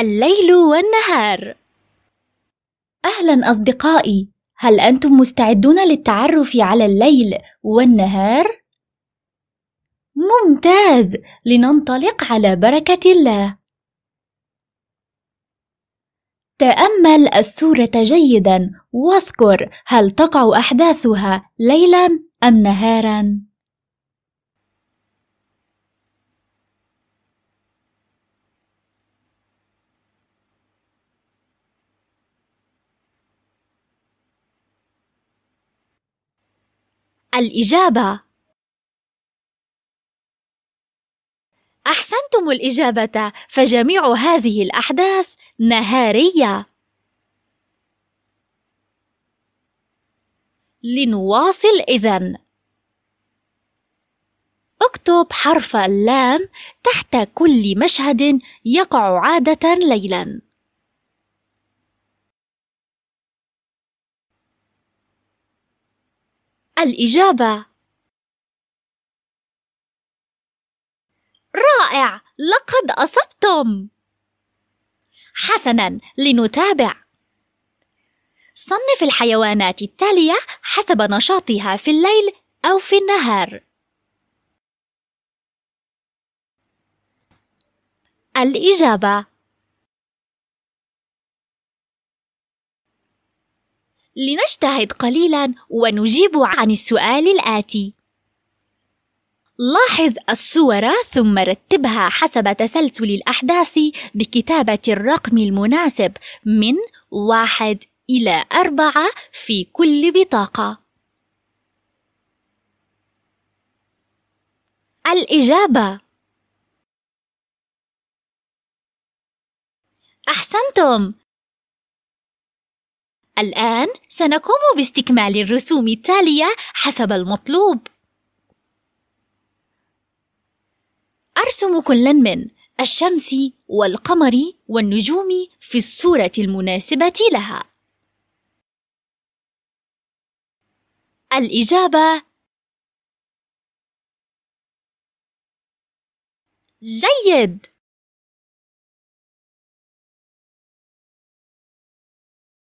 الليل والنهار أهلا أصدقائي هل أنتم مستعدون للتعرف على الليل والنهار؟ ممتاز لننطلق على بركة الله تأمل السورة جيدا واذكر هل تقع أحداثها ليلا أم نهارا؟ الإجابة أحسنتم الإجابة فجميع هذه الأحداث نهارية لنواصل إذن اكتب حرف اللام تحت كل مشهد يقع عادة ليلاً الإجابة رائع لقد أصبتم حسنا لنتابع صنف الحيوانات التالية حسب نشاطها في الليل أو في النهار الإجابة لنجتهد قليلا ونجيب عن السؤال الآتي لاحظ الصور ثم رتبها حسب تسلسل الأحداث بكتابة الرقم المناسب من واحد إلى أربعة في كل بطاقة. الإجابة أحسنتم! الآن سنقوم باستكمال الرسوم التالية حسب المطلوب أرسم كلا من الشمس والقمر والنجوم في الصورة المناسبة لها الإجابة جيد